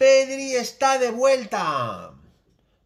Pedri está de vuelta.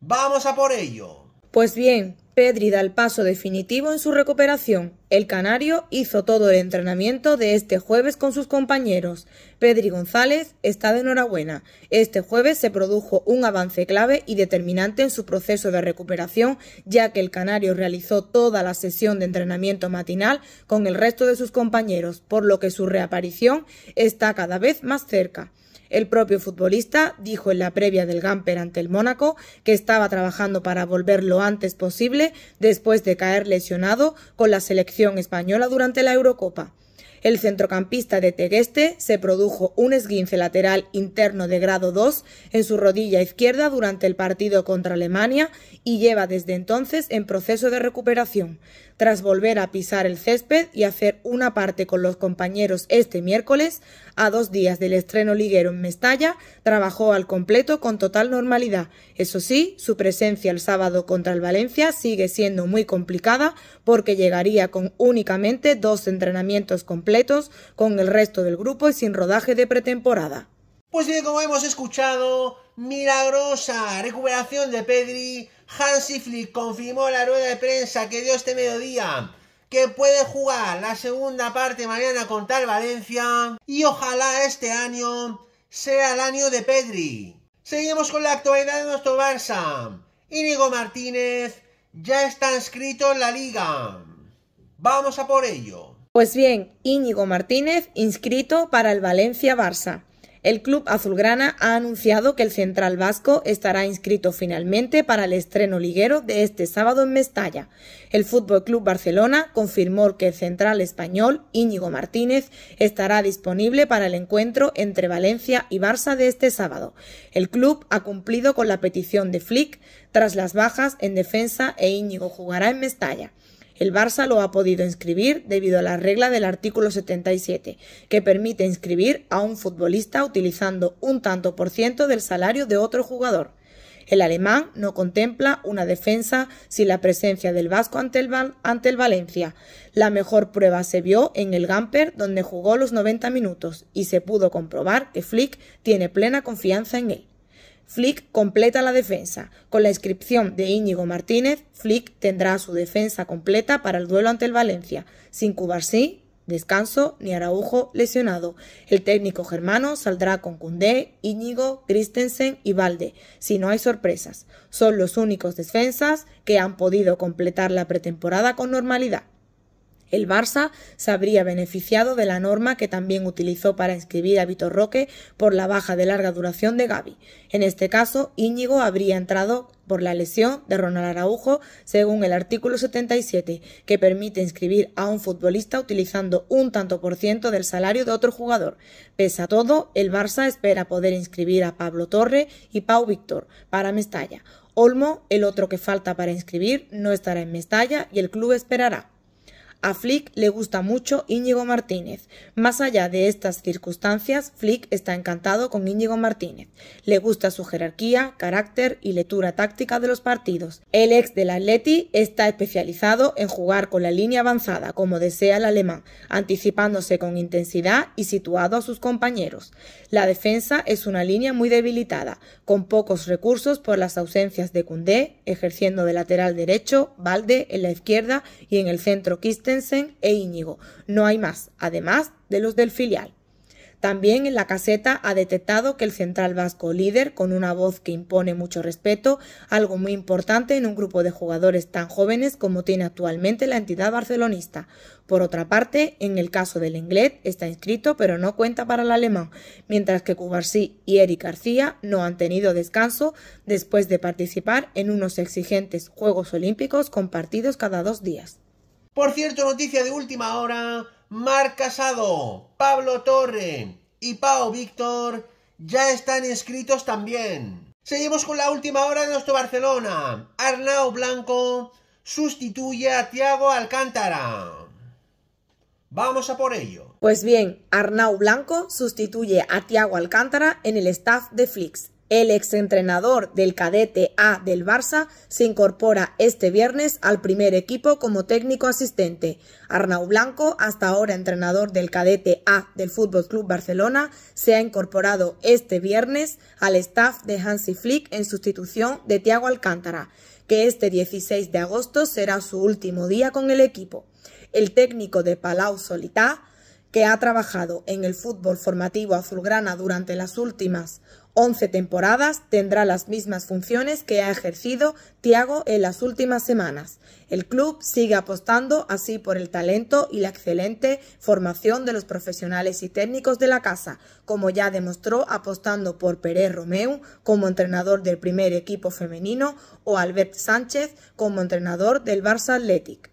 Vamos a por ello. Pues bien, Pedri da el paso definitivo en su recuperación. El canario hizo todo el entrenamiento de este jueves con sus compañeros. Pedri González está de enhorabuena. Este jueves se produjo un avance clave y determinante en su proceso de recuperación, ya que el canario realizó toda la sesión de entrenamiento matinal con el resto de sus compañeros, por lo que su reaparición está cada vez más cerca. El propio futbolista dijo en la previa del Gamper ante el Mónaco que estaba trabajando para volver lo antes posible después de caer lesionado con la selección española durante la Eurocopa. El centrocampista de Tegueste se produjo un esguince lateral interno de grado 2 en su rodilla izquierda durante el partido contra Alemania y lleva desde entonces en proceso de recuperación tras volver a pisar el césped y hacer una parte con los compañeros este miércoles, a dos días del estreno liguero en Mestalla, trabajó al completo con total normalidad. Eso sí, su presencia el sábado contra el Valencia sigue siendo muy complicada porque llegaría con únicamente dos entrenamientos completos con el resto del grupo y sin rodaje de pretemporada. Pues bien, como hemos escuchado, milagrosa recuperación de Pedri. Hansi Flick confirmó en la rueda de prensa que dio este mediodía que puede jugar la segunda parte mañana contra el Valencia y ojalá este año sea el año de Pedri. Seguimos con la actualidad de nuestro Barça. Íñigo Martínez ya está inscrito en la liga. Vamos a por ello. Pues bien, Íñigo Martínez inscrito para el Valencia Barça. El club azulgrana ha anunciado que el Central Vasco estará inscrito finalmente para el estreno liguero de este sábado en Mestalla. El Fútbol Club Barcelona confirmó que el central español Íñigo Martínez estará disponible para el encuentro entre Valencia y Barça de este sábado. El club ha cumplido con la petición de Flick tras las bajas en defensa e Íñigo jugará en Mestalla. El Barça lo ha podido inscribir debido a la regla del artículo 77, que permite inscribir a un futbolista utilizando un tanto por ciento del salario de otro jugador. El alemán no contempla una defensa sin la presencia del vasco ante el, ante el, Valencia. La mejor prueba se vio en el Gamper, donde jugó los 90 minutos, y se pudo comprobar que Flick tiene plena confianza en él. Flick completa la defensa. Con la inscripción de Íñigo Martínez, Flick tendrá su defensa completa para el duelo ante el Valencia, sin Cubarsí, descanso ni Araujo lesionado. El técnico germano saldrá con Cundé, Íñigo, Christensen y Valde, si no hay sorpresas. Son los únicos defensas que han podido completar la pretemporada con normalidad el Barça se habría beneficiado de la norma que también utilizó para inscribir a Vitor Roque por la baja de larga duración de Gaby. En este caso, Íñigo habría entrado por la lesión de Ronald Araujo, según el artículo 77, que permite inscribir a un futbolista utilizando un tanto por ciento del salario de otro jugador. Pese a todo, el Barça espera poder inscribir a Pablo Torre y Pau Víctor para Mestalla. Olmo, el otro que falta para inscribir, no estará en Mestalla y el club esperará. A Flick le gusta mucho Íñigo Martínez. Más allá de estas circunstancias, Flick está encantado con Íñigo Martínez. Le gusta su jerarquía, carácter y lectura táctica de los partidos. El ex del Atleti está especializado en jugar con la línea avanzada, como desea el alemán, anticipándose con intensidad y situado a sus compañeros. La defensa es una línea muy debilitada, con pocos recursos por las ausencias de Cundé, ejerciendo de lateral derecho, Valde en la izquierda y en el centro Kisten, Christensen e Íñigo. No hay más, además de los del filial. También en la caseta ha detectado que el central vasco líder, con una voz que impone mucho respeto, algo muy importante en un grupo de jugadores tan jóvenes como tiene actualmente la entidad barcelonista. Por otra parte, en el caso del inglés está inscrito pero no cuenta para el alemán, mientras que Cubarsí y Eric García no han tenido descanso después de participar en unos exigentes Juegos Olímpicos compartidos cada dos días. Por cierto, noticia de última hora, Marc Casado, Pablo Torre y Pau Víctor ya están inscritos también. Seguimos con la última hora de nuestro Barcelona. Arnau Blanco sustituye a Tiago Alcántara. Vamos a por ello. Pues bien, Arnau Blanco sustituye a Tiago Alcántara en el staff de Flix. El exentrenador del cadete A del Barça se incorpora este viernes al primer equipo como técnico asistente. Arnau Blanco, hasta ahora entrenador del cadete A del Fútbol Club Barcelona, se ha incorporado este viernes al staff de Hansi Flick en sustitución de Thiago Alcántara, que este 16 de agosto será su último día con el equipo. El técnico de Palau Solità que ha trabajado en el fútbol formativo azulgrana durante las últimas 11 temporadas, tendrá las mismas funciones que ha ejercido Thiago en las últimas semanas. El club sigue apostando así por el talento y la excelente formación de los profesionales y técnicos de la casa, como ya demostró apostando por Pérez Romeu como entrenador del primer equipo femenino o Albert Sánchez como entrenador del Barça Athletic.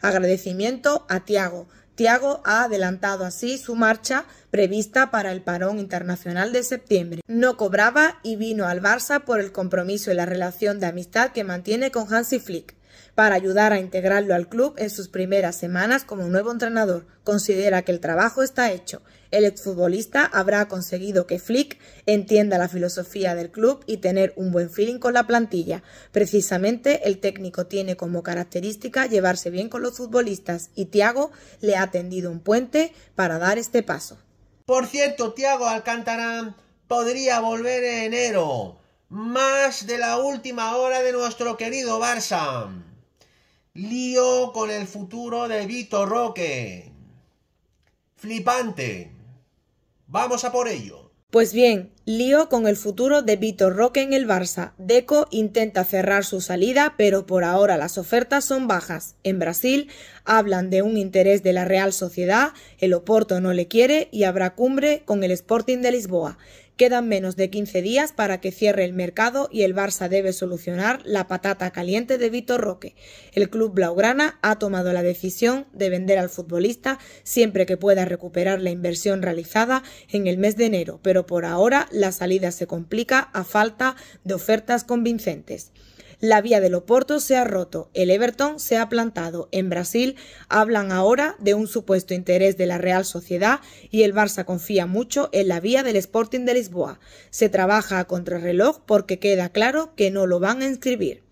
Agradecimiento a Tiago, Tiago ha adelantado así su marcha prevista para el parón internacional de septiembre. No cobraba y vino al Barça por el compromiso y la relación de amistad que mantiene con Hansi Flick para ayudar a integrarlo al club en sus primeras semanas como nuevo entrenador. Considera que el trabajo está hecho. El exfutbolista habrá conseguido que Flick entienda la filosofía del club y tener un buen feeling con la plantilla. Precisamente el técnico tiene como característica llevarse bien con los futbolistas y Tiago le ha tendido un puente para dar este paso. Por cierto, Tiago Alcántara podría volver en enero más de la última hora de nuestro querido Barça. Lío con el futuro de Vitor Roque. Flipante. Vamos a por ello. Pues bien, lío con el futuro de Vitor Roque en el Barça. Deco intenta cerrar su salida, pero por ahora las ofertas son bajas. En Brasil hablan de un interés de la Real Sociedad, el Oporto no le quiere y habrá cumbre con el Sporting de Lisboa. Quedan menos de 15 días para que cierre el mercado y el Barça debe solucionar la patata caliente de Vitor Roque. El club blaugrana ha tomado la decisión de vender al futbolista siempre que pueda recuperar la inversión realizada en el mes de enero, pero por ahora la salida se complica a falta de ofertas convincentes la vía del Oporto se ha roto, el Everton se ha plantado. En Brasil hablan ahora de un supuesto interés de la Real Sociedad y el Barça confía mucho en la vía del Sporting de Lisboa. Se trabaja a contrarreloj porque queda claro que no lo van a inscribir.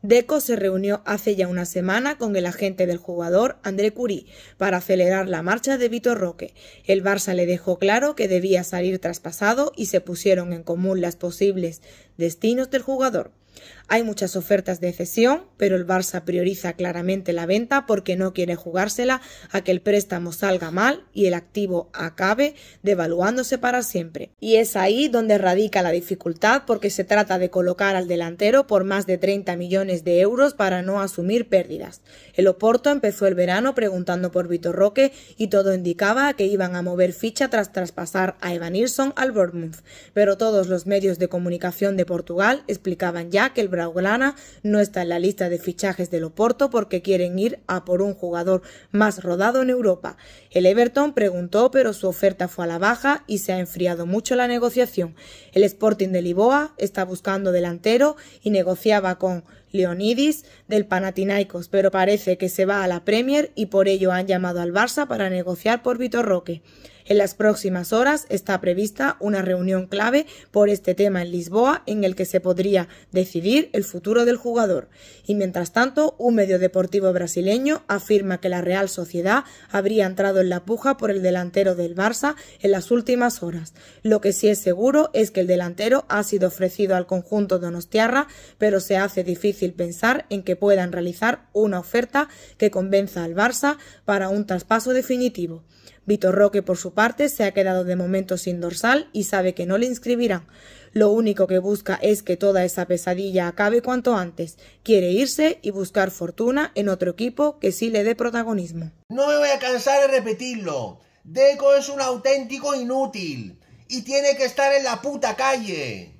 Deco se reunió hace ya una semana con el agente del jugador André Curí para acelerar la marcha de Vitor Roque. El Barça le dejó claro que debía salir traspasado y se pusieron en común las posibles destinos del jugador. Hay muchas ofertas de cesión, pero el Barça prioriza claramente la venta porque no quiere jugársela a que el préstamo salga mal y el activo acabe devaluándose para siempre. Y es ahí donde radica la dificultad porque se trata de colocar al delantero por más de 30 millones de euros para no asumir pérdidas. El Oporto empezó el verano preguntando por Vitor Roque y todo indicaba que iban a mover ficha tras traspasar a Evan Nilsson al Bournemouth, pero todos los medios de comunicación de Portugal explicaban ya que el blaugrana no está en la lista de fichajes del Oporto porque quieren ir a por un jugador más rodado en Europa. El Everton preguntó, pero su oferta fue a la baja y se ha enfriado mucho la negociación. El Sporting de Lisboa está buscando delantero y negociaba con Leonidis del Panathinaikos, pero parece que se va a la Premier y por ello han llamado al Barça para negociar por Vitor Roque. En las próximas horas está prevista una reunión clave por este tema en Lisboa en el que se podría decidir el futuro del jugador. Y mientras tanto, un medio deportivo brasileño afirma que la Real Sociedad habría entrado en la puja por el delantero del Barça en las últimas horas. Lo que sí es seguro es que el delantero ha sido ofrecido al conjunto donostiarra, pero se hace difícil pensar en que puedan realizar una oferta que convenza al Barça para un traspaso definitivo. Vitor Roque, por su parte, se ha quedado de momento sin dorsal y sabe que no le inscribirán. Lo único que busca es que toda esa pesadilla acabe cuanto antes. Quiere irse y buscar fortuna en otro equipo que sí le dé protagonismo. No me voy a cansar de repetirlo. Deco es un auténtico inútil y tiene que estar en la puta calle.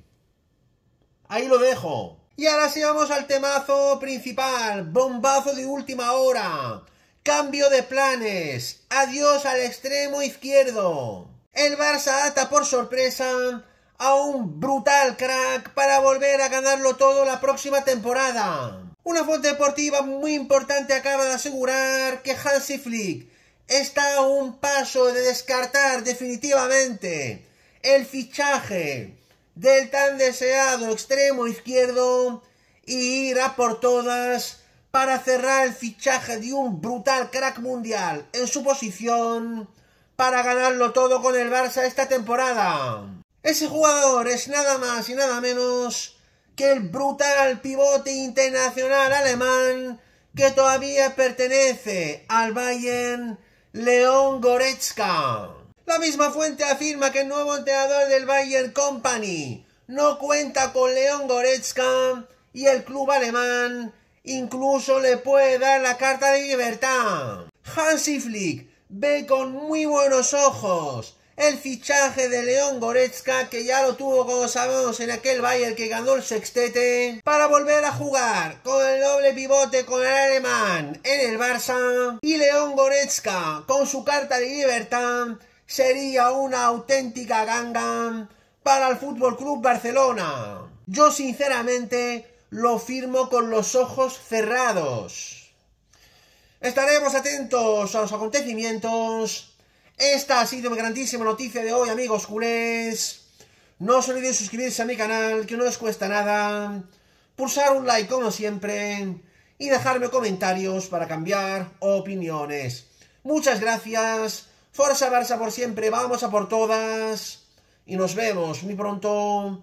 Ahí lo dejo. Y ahora sí vamos al temazo principal, bombazo de última hora. Cambio de planes. Adiós al extremo izquierdo. El Barça ata por sorpresa a un brutal crack para volver a ganarlo todo la próxima temporada. Una fuente deportiva muy importante acaba de asegurar que Hansi Flick está a un paso de descartar definitivamente el fichaje del tan deseado extremo izquierdo y ir a por todas para cerrar el fichaje de un brutal crack mundial en su posición para ganarlo todo con el Barça esta temporada. Ese jugador es nada más y nada menos que el brutal pivote internacional alemán que todavía pertenece al Bayern León Goretzka. La misma fuente afirma que el nuevo entrenador del Bayern Company no cuenta con León Goretzka y el club alemán Incluso le puede dar la carta de libertad. Hansi Flick ve con muy buenos ojos el fichaje de León Goretzka, que ya lo tuvo, como sabemos, en aquel Bayern que ganó el sextete, para volver a jugar con el doble pivote con el alemán en el Barça. Y León Goretzka, con su carta de libertad, sería una auténtica ganga para el Fútbol Club Barcelona. Yo, sinceramente, lo firmo con los ojos cerrados. Estaremos atentos a los acontecimientos. Esta ha sido mi grandísima noticia de hoy, amigos culés. No os olvidéis suscribirse a mi canal, que no os cuesta nada. Pulsar un like, como siempre. Y dejarme comentarios para cambiar opiniones. Muchas gracias. Forza Barça por siempre. Vamos a por todas. Y nos vemos muy pronto